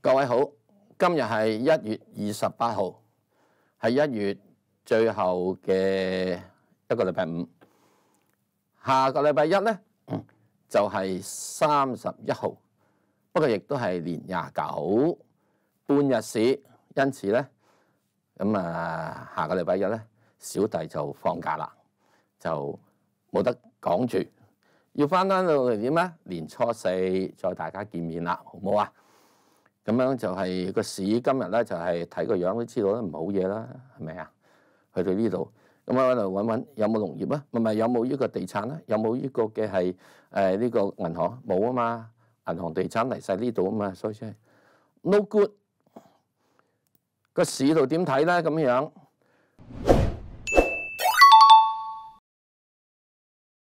各位好，今日系一月二十八号，系一月最后嘅一个礼拜五。下个礼拜一咧就系三十一号，不过亦都系年廿九半日市，因此咧。咁啊，下個禮拜日咧，小弟就放假啦，就冇得講住，要翻翻到嚟點咧？年初四再大家見面啦，好冇啊？咁樣就係個市今日咧，就係睇個樣都知道咧，唔好嘢啦，係咪啊？去到呢度，咁喺度揾揾有冇農業啊？唔係有冇呢個地產啊？有冇呢個嘅係誒呢個銀行？冇啊嘛，銀行地產嚟晒呢度啊嘛，所以即係 no good。個市度點睇咧？咁樣。